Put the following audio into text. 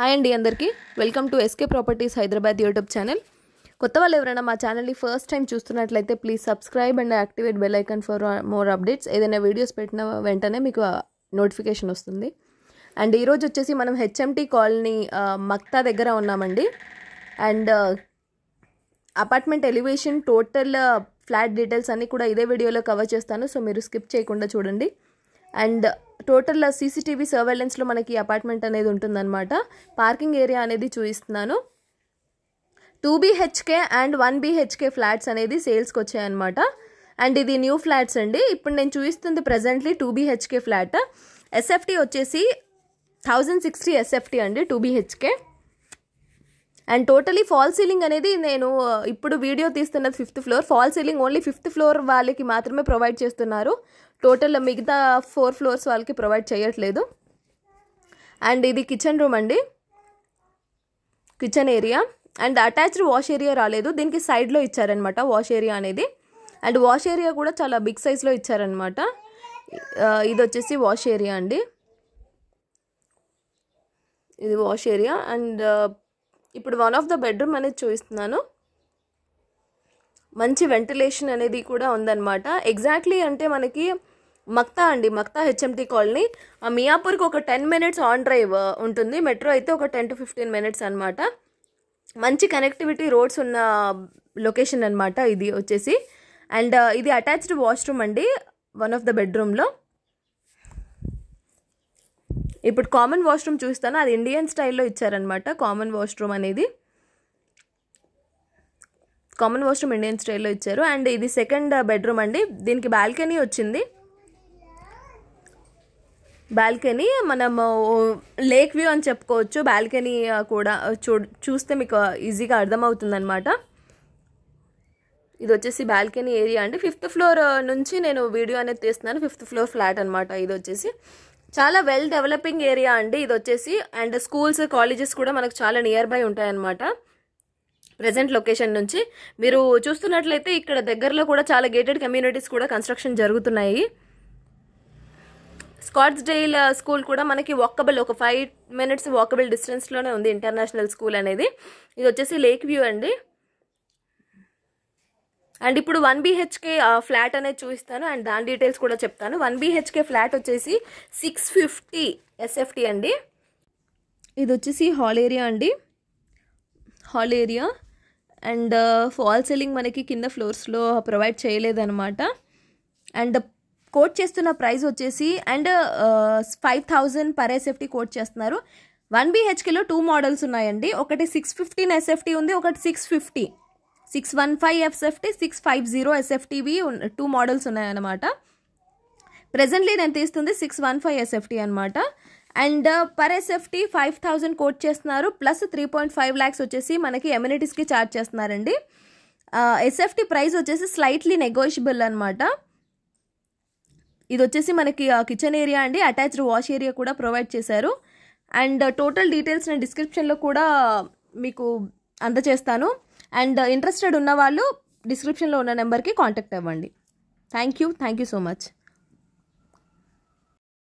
hi అండి అందరికీ welcome to SK properties Hyderabad YouTube channel కొత్త వాళ్ళు ఎవరైనా మా ఛానల్ని ఫస్ట్ టైం చూస్తున్నట్లయితే please subscribe and activate bell icon for more updates ఏదైనా వీడియోస్ పెట్టిన వెంటనే మీకు నోటిఫికేషన్ వస్తుంది అండ్ ఈరోజు వచ్చేసి మనం హెచ్ఎంటీ కాలనీ మక్తా దగ్గర ఉన్నామండి and apartment elevation total flat details అన్నీ కూడా ఇదే వీడియోలో కవర్ చేస్తాను సో మీరు స్కిప్ చేయకుండా చూడండి అండ్ టోటల్ సీసీటీవీ సర్వేలెన్స్లో మనకి అపార్ట్మెంట్ అనేది ఉంటుందన్నమాట పార్కింగ్ ఏరియా అనేది చూపిస్తున్నాను two BHK and one BHK flats అనేది సేల్స్కి వచ్చాయన్నమాట అండ్ ఇది న్యూ ఫ్లాట్స్ అండి ఇప్పుడు నేను చూపిస్తుంది presently two BHK flat SFT వచ్చేసి థౌజండ్ సిక్స్టీ ఎస్ఎఫ్టీ అండి two BHK and totally fall ceiling అనేది నేను ఇప్పుడు వీడియో తీస్తున్నది fifth floor fall ceiling only fifth floor వాళ్ళకి మాత్రమే ప్రొవైడ్ చేస్తున్నారు టోటల్ మిగతా ఫోర్ ఫ్లోర్స్ వాళ్ళకి ప్రొవైడ్ చేయట్లేదు అండ్ ఇది కిచెన్ రూమ్ అండి kitchen area and attached wash area రాలేదు దీనికి సైడ్లో ఇచ్చారనమాట వాష్ ఏరియా అనేది అండ్ వాష్ ఏరియా కూడా చాలా బిగ్ సైజ్లో ఇచ్చారనమాట ఇది వచ్చేసి వాష్ ఏరియా అండి ఇది వాష్ ఏరియా అండ్ ఇప్పుడు వన్ ఆఫ్ ద బెడ్రూమ్ అనేది చూపిస్తున్నాను మంచి వెంటిలేషన్ అనేది కూడా ఉందన్నమాట ఎగ్జాక్ట్లీ అంటే మనకి మక్తా అండి మక్తా హెచ్ఎంటీ కాలనీ ఆ మియాపూర్కి ఒక టెన్ మినిట్స్ ఆన్ డ్రైవ్ ఉంటుంది మెట్రో అయితే ఒక టెన్ టు ఫిఫ్టీన్ మినిట్స్ అనమాట మంచి కనెక్టివిటీ రోడ్స్ ఉన్న లొకేషన్ అనమాట ఇది వచ్చేసి అండ్ ఇది అటాచ్డ్ వాష్రూమ్ అండి వన్ ఆఫ్ ద బెడ్రూమ్లో ఇప్పుడు కామన్ వాష్రూమ్ చూస్తాను అది ఇండియన్ స్టైల్లో ఇచ్చారనమాట కామన్ వాష్రూమ్ అనేది కామన్ వాష్రూమ్ ఇండియన్ స్టైల్లో ఇచ్చారు అండ్ ఇది సెకండ్ బెడ్రూమ్ అండి దీనికి బాల్కనీ వచ్చింది బాల్కనీ మనము లేక్ వ్యూ అని చెప్పుకోవచ్చు బాల్కనీ కూడా చూ చూస్తే మీకు ఈజీగా అర్థమవుతుందనమాట ఇది వచ్చేసి బాల్కనీ ఏరియా అండి ఫిఫ్త్ ఫ్లోర్ నుంచి నేను వీడియో అనేది తీస్తున్నాను ఫిఫ్త్ ఫ్లోర్ ఫ్లాట్ అనమాట ఇది వచ్చేసి చాలా వెల్ డెవలపింగ్ ఏరియా అండి ఇది వచ్చేసి అండ్ స్కూల్స్ కాలేజెస్ కూడా మనకు చాలా నియర్ బై ఉంటాయన్నమాట ప్రజెంట్ లొకేషన్ నుంచి మీరు చూస్తున్నట్లయితే ఇక్కడ దగ్గరలో కూడా చాలా గేటెడ్ కమ్యూనిటీస్ కూడా కన్స్ట్రక్షన్ జరుగుతున్నాయి స్కాట్స్ డెయిల్ స్కూల్ కూడా మనకి వాకబుల్ ఒక ఫైవ్ మినిట్స్ వాకబుల్ డిస్టెన్స్లోనే ఉంది ఇంటర్నేషనల్ స్కూల్ అనేది ఇది వచ్చేసి లేక్ వ్యూ అండి అండ్ ఇప్పుడు వన్ బీహెచ్కే ఫ్లాట్ అనేది చూపిస్తాను అండ్ దాని డీటెయిల్స్ కూడా చెప్తాను వన్ బీహెచ్కే ఫ్లాట్ వచ్చేసి సిక్స్ ఫిఫ్టీ ఎస్ఎఫ్టీ అండి ఇది వచ్చేసి హాల్ ఏరియా అండి hall area and fall ceiling మనకి కింద ఫ్లోర్స్లో ప్రొవైడ్ చేయలేదన్నమాట అండ్ కోట్ చేస్తున్న ప్రైస్ వచ్చేసి and five thousand per SFT quote చేస్తున్నారు వన్ బీహెచ్కేలో టూ మోడల్స్ ఉన్నాయండి ఒకటి సిక్స్ ఫిఫ్టీన్ ఎస్ఎఫ్టీ ఉంది ఒకటి six fifty six one five ఎఫ్ఎఫ్టీ six five zero ఎస్ఎఫ్టీవి టూ మోడల్స్ ఉన్నాయన్నమాట ప్రజెంట్లీ నేను తీస్తుంది సిక్స్ వన్ ఫైవ్ ఎస్ఎఫ్టీ అనమాట and per SFT five thousand quote చేస్తున్నారు plus three point five lakhs వచ్చేసి మనకి ఎమ్యూనిటీస్కి ఛార్జ్ చేస్తున్నారండి uh, ఎస్ఎఫ్టీ ప్రైస్ వచ్చేసి స్లైట్లీ నెగోషియబుల్ అనమాట ఇది వచ్చేసి మనకి కిచెన్ uh, ఏరియా అండి అటాచ్డ్ వాష్ ఏరియా కూడా ప్రొవైడ్ చేశారు అండ్ టోటల్ డీటెయిల్స్ నేను డిస్క్రిప్షన్లో కూడా మీకు అందజేస్తాను అండ్ ఇంట్రెస్టెడ్ ఉన్న వాళ్ళు డిస్క్రిప్షన్లో ఉన్న నెంబర్కి కాంటాక్ట్ అవ్వండి thank you thank you so much